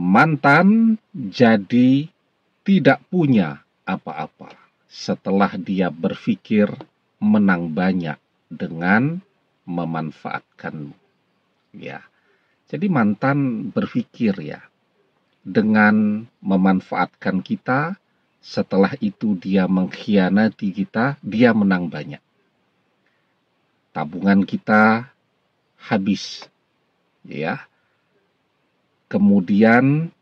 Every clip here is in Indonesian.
mantan jadi tidak punya apa-apa setelah dia berpikir menang banyak dengan memanfaatkanmu. Ya. Jadi mantan berpikir ya dengan memanfaatkan kita setelah itu dia mengkhianati kita, dia menang banyak. Tabungan kita habis. Ya kemudian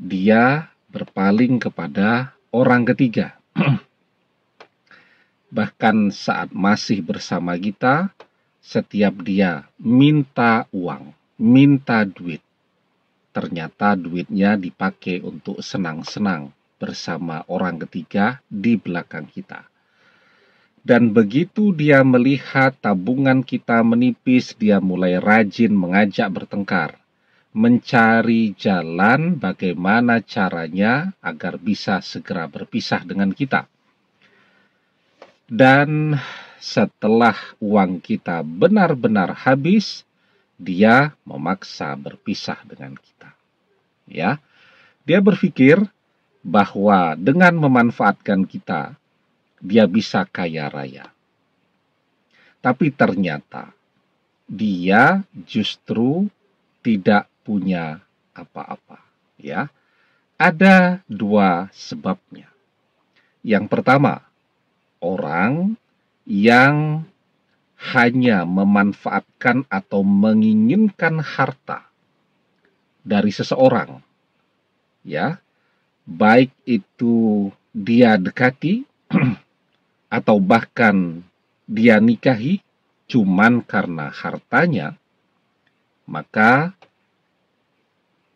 dia berpaling kepada orang ketiga. Bahkan saat masih bersama kita, setiap dia minta uang, minta duit, ternyata duitnya dipakai untuk senang-senang bersama orang ketiga di belakang kita. Dan begitu dia melihat tabungan kita menipis, dia mulai rajin mengajak bertengkar mencari jalan bagaimana caranya agar bisa segera berpisah dengan kita. Dan setelah uang kita benar-benar habis, dia memaksa berpisah dengan kita. Ya. Dia berpikir bahwa dengan memanfaatkan kita, dia bisa kaya raya. Tapi ternyata dia justru tidak punya apa-apa, ya. Ada dua sebabnya. Yang pertama, orang yang hanya memanfaatkan atau menginginkan harta dari seseorang, ya, baik itu dia dekati atau bahkan dia nikahi cuman karena hartanya, maka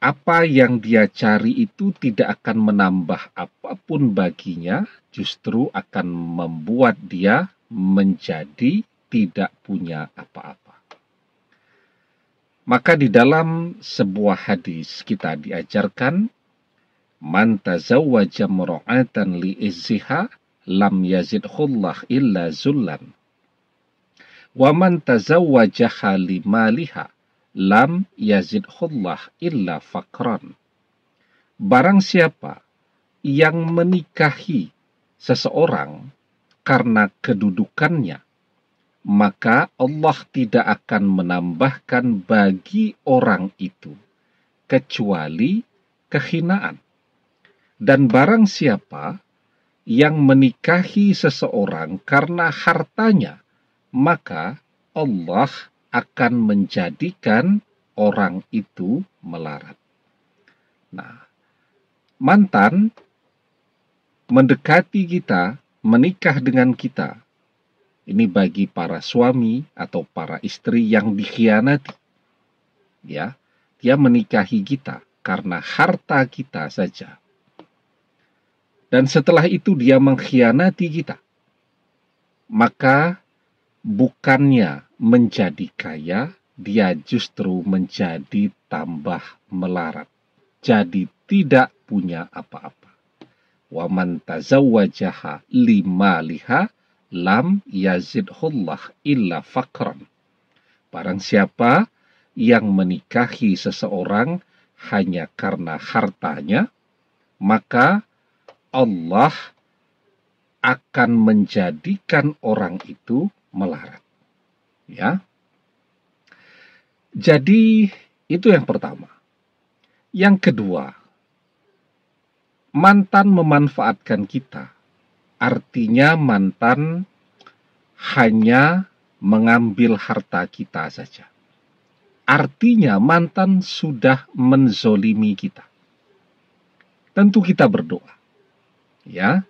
apa yang dia cari itu tidak akan menambah apapun baginya, justru akan membuat dia menjadi tidak punya apa-apa. Maka di dalam sebuah hadis kita diajarkan man tazawwaja mura'atan li izziha lam yazidhullah illa zullan. Wa man tazawwajaha li maliha lam yazidhullah illa fakron. Barang siapa yang menikahi seseorang karena kedudukannya, maka Allah tidak akan menambahkan bagi orang itu kecuali kehinaan. Dan barang siapa yang menikahi seseorang karena hartanya, maka Allah akan menjadikan orang itu melarat. Nah, mantan mendekati kita, menikah dengan kita. Ini bagi para suami atau para istri yang dikhianati. Ya, dia menikahi kita karena harta kita saja. Dan setelah itu dia mengkhianati kita. Maka bukannya menjadi kaya, dia justru menjadi tambah melarat. Jadi tidak punya apa-apa. Waman tazawwajaha lima liha lam yazidhullah illa fakran. Barang siapa yang menikahi seseorang hanya karena hartanya, maka Allah akan menjadikan orang itu melarat. Ya. Jadi itu yang pertama. Yang kedua, mantan memanfaatkan kita. Artinya mantan hanya mengambil harta kita saja. Artinya mantan sudah menzolimi kita. Tentu kita berdoa. Ya,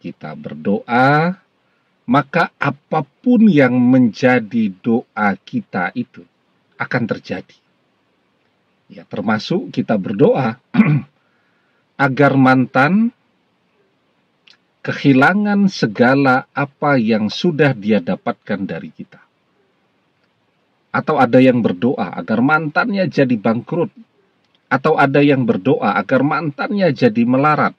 kita berdoa maka apapun yang menjadi doa kita itu akan terjadi. Ya, termasuk kita berdoa agar mantan kehilangan segala apa yang sudah dia dapatkan dari kita. Atau ada yang berdoa agar mantannya jadi bangkrut. Atau ada yang berdoa agar mantannya jadi melarat.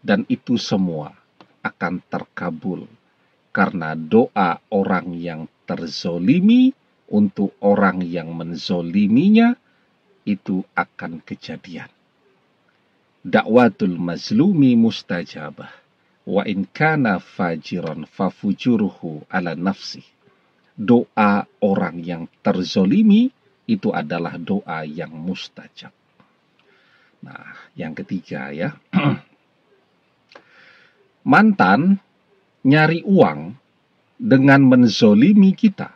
Dan itu semua akan terkabul. Karena doa orang yang terzolimi untuk orang yang menzoliminya itu akan kejadian. Dakwatul mazlumi mustajabah wa in kana fajiran fafujuruhu ala nafsi. Doa orang yang terzolimi itu adalah doa yang mustajab. Nah, yang ketiga ya. mantan nyari uang dengan menzolimi kita,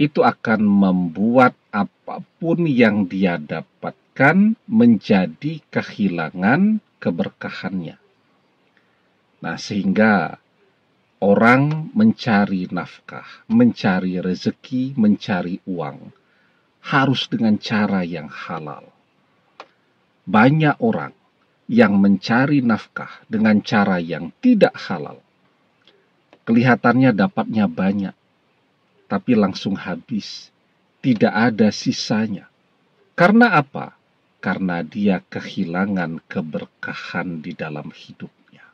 itu akan membuat apapun yang dia dapatkan menjadi kehilangan keberkahannya. Nah, sehingga orang mencari nafkah, mencari rezeki, mencari uang harus dengan cara yang halal. Banyak orang yang mencari nafkah dengan cara yang tidak halal, kelihatannya dapatnya banyak, tapi langsung habis. Tidak ada sisanya. Karena apa? Karena dia kehilangan keberkahan di dalam hidupnya.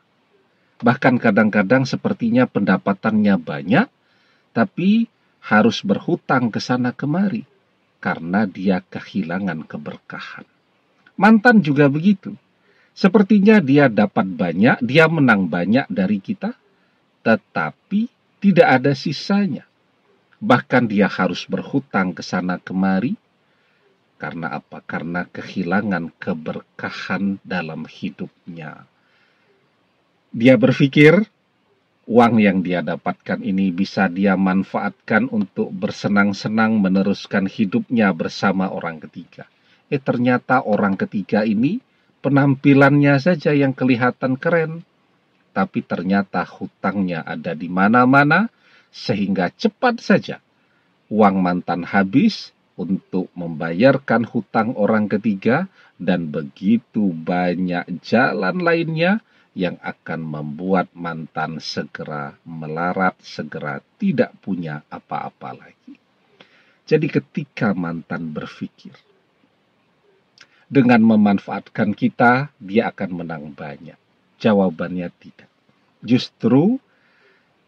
Bahkan kadang-kadang sepertinya pendapatannya banyak, tapi harus berhutang ke sana kemari karena dia kehilangan keberkahan. Mantan juga begitu Sepertinya dia dapat banyak, dia menang banyak dari kita, tetapi tidak ada sisanya. Bahkan dia harus berhutang ke sana kemari. Karena apa? Karena kehilangan keberkahan dalam hidupnya. Dia berpikir uang yang dia dapatkan ini bisa dia manfaatkan untuk bersenang-senang meneruskan hidupnya bersama orang ketiga. Eh ternyata orang ketiga ini penampilannya saja yang kelihatan keren, tapi ternyata hutangnya ada di mana-mana, sehingga cepat saja uang mantan habis untuk membayarkan hutang orang ketiga, dan begitu banyak jalan lainnya yang akan membuat mantan segera melarat, segera tidak punya apa-apa lagi. Jadi, ketika mantan berpikir, dengan memanfaatkan kita, dia akan menang banyak. Jawabannya tidak. Justru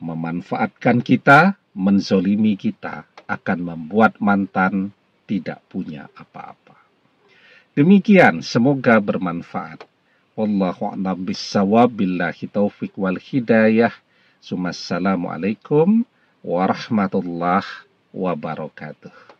memanfaatkan kita, menzolimi kita, akan membuat mantan tidak punya apa-apa. Demikian, semoga bermanfaat. Wallahu a'lam bissawab billahi taufiq wal hidayah. Assalamualaikum warahmatullahi wabarakatuh.